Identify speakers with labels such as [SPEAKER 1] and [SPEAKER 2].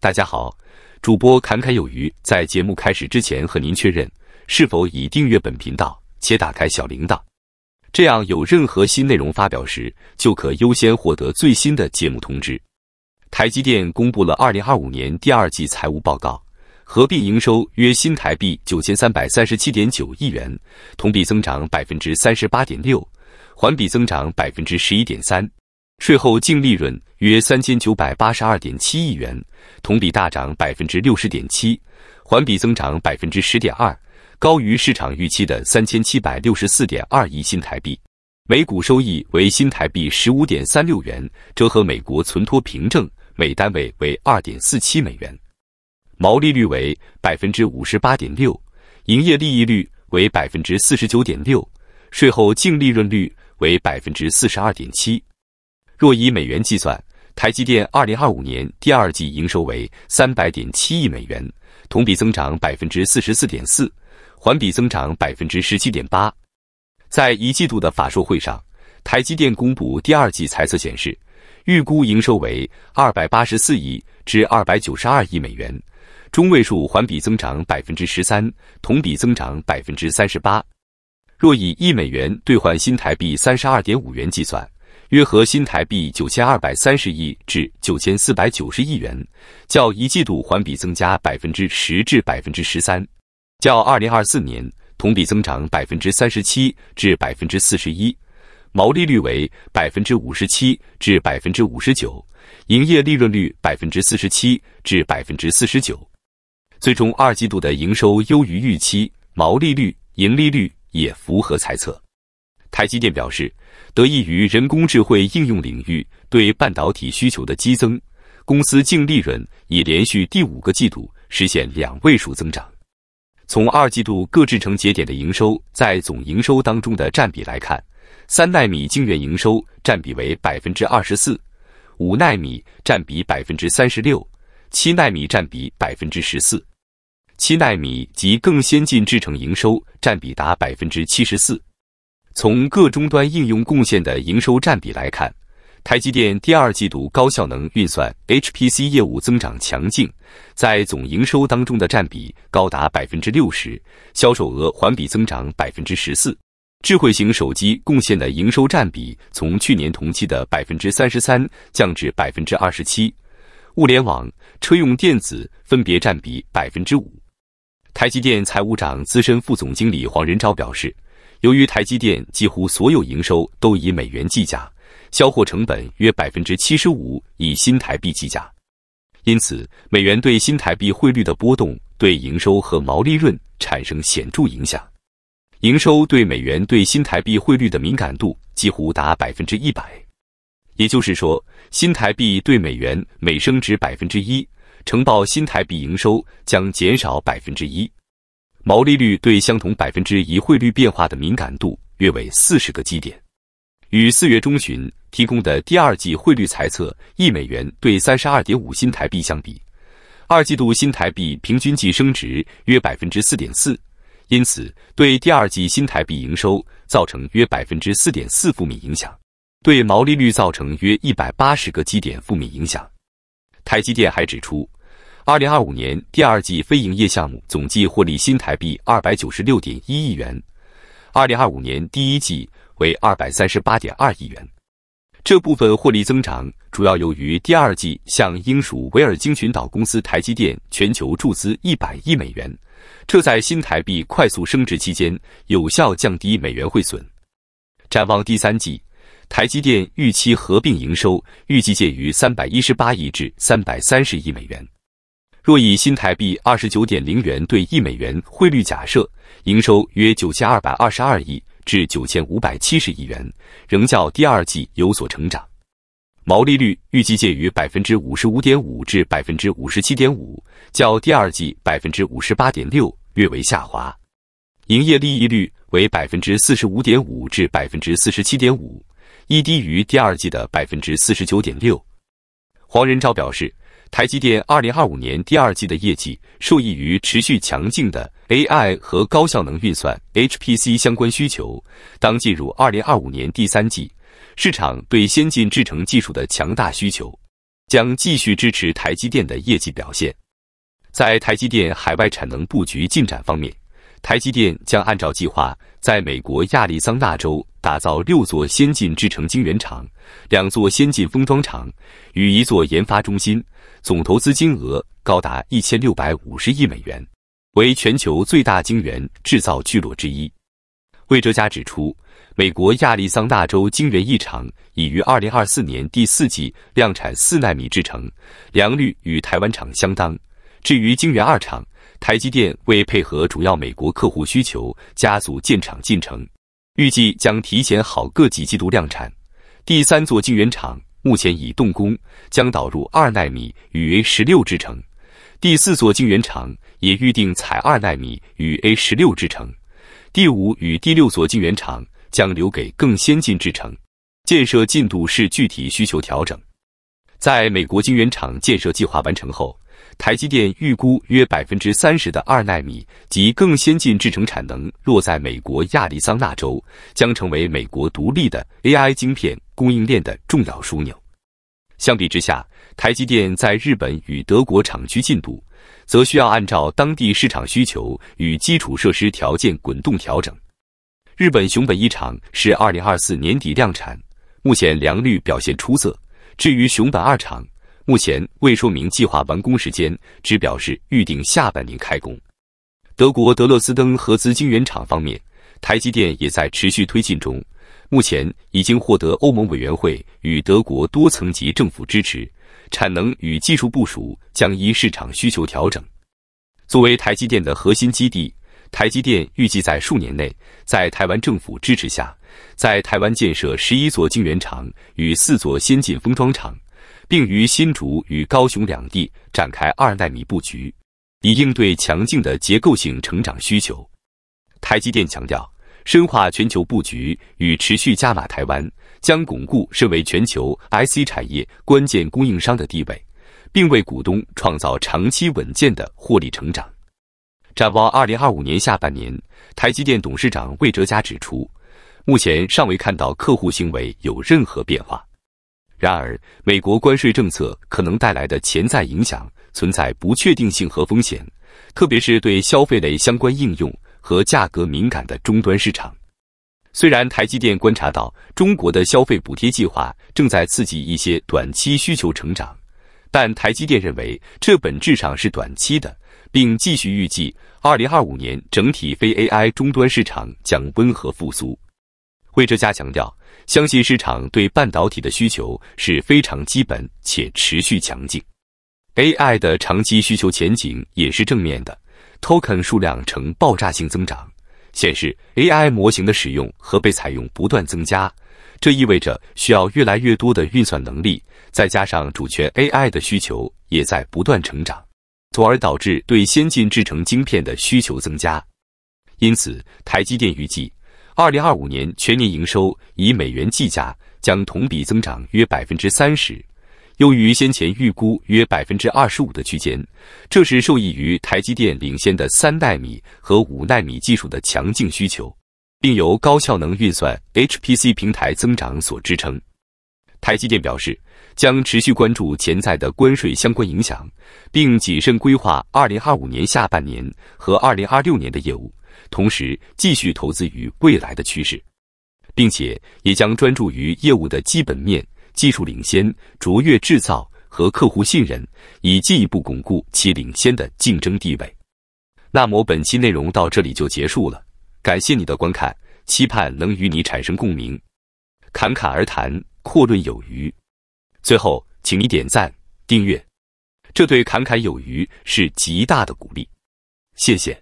[SPEAKER 1] 大家好，主播侃侃有余。在节目开始之前，和您确认是否已订阅本频道且打开小铃铛，这样有任何新内容发表时，就可优先获得最新的节目通知。台积电公布了二零二五年第二季财务报告，合并营收约新台币九千三百三十七点九亿元，同比增长百分之三十八点六，环比增长百分之十一点三。税后净利润约三千九百八十二点七亿元，同比大涨百分之六十点七，环比增长百分之十点二，高于市场预期的三千七百六十四点二亿新台币。每股收益为新台币十五点三六元，折合美国存托凭证每单位为二点四七美元。毛利率为百分之五十八点六，营业利益率为百分之四十九点六，税后净利润率为百分之四十二点七。若以美元计算，台积电二零二五年第二季营收为三百点七亿美元，同比增长百分之四十四点四，环比增长百分之十七点八。在一季度的法说会上，台积电公布第二季财测显示，预估营收为二百八十四亿至二百九十二亿美元，中位数环比增长百分之十三，同比增长百分之三十八。若以一美元兑换新台币三十二点五元计算。约合新台币九千二百三十亿至九千四百九十亿元，较一季度环比增加百分之十至百分之十三，较二零二四年同比增长百分之三十七至百分之四十一，毛利率为百分之五十七至百分之五十九，营业利润率百分之四十七至百分之四十九，最终二季度的营收优于预期，毛利率、盈利率也符合猜测。台积电表示，得益于人工智慧应用领域对半导体需求的激增，公司净利润已连续第五个季度实现两位数增长。从二季度各制程节点的营收在总营收当中的占比来看，三纳米晶圆营收占比为百分之二十四，五纳米占比百分之三十六，七纳米占比百分之十四，七纳米及更先进制程营收占比达百分之七十四。从各终端应用贡献的营收占比来看，台积电第二季度高效能运算 （HPC） 业务增长强劲，在总营收当中的占比高达百分之六十，销售额环比增长百分之十四。智慧型手机贡献的营收占比从去年同期的百分之三十三降至百分之二十七，物联网、车用电子分别占比百分之五。台积电财务长、资深副总经理黄仁昭表示。由于台积电几乎所有营收都以美元计价，销货成本约百分之七十五以新台币计价，因此美元对新台币汇率的波动对营收和毛利润产生显著影响。营收对美元对新台币汇率的敏感度几乎达百分之一百，也就是说，新台币对美元每升值百分之一，呈报新台币营收将减少百分之一。毛利率对相同百分之一汇率变化的敏感度约为四十个基点。与四月中旬提供的第二季汇率猜测，一美元兑三十二点五新台币相比，二季度新台币平均计升值约百分之四点四，因此对第二季新台币营收造成约百分之四点四负面影响，对毛利率造成约一百八十个基点负面影响。台积电还指出。二零二五年第二季非营业项目总计获利新台币二百九十六点一亿元，二零二五年第一季为二百三十八点二亿元。这部分获利增长主要由于第二季向英属维尔京群岛公司台积电全球注资一百亿美元，这在新台币快速升值期间有效降低美元汇损。展望第三季，台积电预期合并营收预计介于三百一十八亿至三百三十亿美元。若以新台币二十九点零元兑一美元汇率假设，营收约九千二百二十二亿至九千五百七十亿元，仍较第二季有所成长。毛利率预计介于百分之五十五点五至百分之五十七点五，较第二季百分之五十八点六略为下滑。营业利益率为百分之四十五点五至百分之四十七点五，亦低于第二季的百分之四十九点六。黄仁昭表示。台积电二零二五年第二季的业绩受益于持续强劲的 AI 和高效能运算 HPC 相关需求。当进入二零二五年第三季，市场对先进制程技术的强大需求将继续支持台积电的业绩表现。在台积电海外产能布局进展方面，台积电将按照计划在美国亚利桑那州。打造六座先进制程晶圆厂、两座先进封装厂与一座研发中心，总投资金额高达一千六百五十亿美元，为全球最大晶圆制造聚落之一。魏哲嘉指出，美国亚利桑那州晶圆一厂已于二零二四年第四季量产四纳米制程，良率与台湾厂相当。至于晶圆二厂，台积电为配合主要美国客户需求，加速建厂进程。预计将提前好个几季度量产。第三座晶圆厂目前已动工，将导入二纳米与 A 十六制程。第四座晶圆厂也预定采二纳米与 A 十六制程。第五与第六座晶圆厂将留给更先进制程。建设进度是具体需求调整。在美国晶圆厂建设计划完成后。台积电预估约百分之三十的二纳米及更先进制程产能落在美国亚利桑那州，将成为美国独立的 AI 晶片供应链的重要枢纽。相比之下，台积电在日本与德国厂区进度，则需要按照当地市场需求与基础设施条件滚动调整。日本熊本一厂是二零二四年底量产，目前良率表现出色。至于熊本二厂，目前未说明计划完工时间，只表示预定下半年开工。德国德勒斯登合资晶圆厂方面，台积电也在持续推进中。目前已经获得欧盟委员会与德国多层级政府支持，产能与技术部署将依市场需求调整。作为台积电的核心基地，台积电预计在数年内，在台湾政府支持下，在台湾建设十一座晶圆厂与四座先进封装厂。并于新竹与高雄两地展开二纳米布局，以应对强劲的结构性成长需求。台积电强调，深化全球布局与持续加码台湾，将巩固身为全球 IC 产业关键供应商的地位，并为股东创造长期稳健的获利成长。展望二零二五年下半年，台积电董事长魏哲嘉指出，目前尚未看到客户行为有任何变化。然而，美国关税政策可能带来的潜在影响存在不确定性和风险，特别是对消费类相关应用和价格敏感的终端市场。虽然台积电观察到中国的消费补贴计划正在刺激一些短期需求成长，但台积电认为这本质上是短期的，并继续预计2025年整体非 AI 终端市场将温和复苏。惠哲家强调，相信市场对半导体的需求是非常基本且持续强劲。AI 的长期需求前景也是正面的。Token 数量呈爆炸性增长，显示 AI 模型的使用和被采用不断增加，这意味着需要越来越多的运算能力。再加上主权 AI 的需求也在不断成长，从而导致对先进制成晶片的需求增加。因此，台积电预计。二零二五年全年营收以美元计价将同比增长约百分之三十，优于先前预估约百分之二十五的区间。这是受益于台积电领先的三纳米和五纳米技术的强劲需求，并由高效能运算 HPC 平台增长所支撑。台积电表示，将持续关注潜在的关税相关影响，并谨慎规划二零二五年下半年和二零二六年的业务。同时继续投资于未来的趋势，并且也将专注于业务的基本面、技术领先、卓越制造和客户信任，以进一步巩固其领先的竞争地位。那么本期内容到这里就结束了，感谢你的观看，期盼能与你产生共鸣。侃侃而谈，阔论有余。最后，请你点赞、订阅，这对侃侃有余是极大的鼓励。谢谢。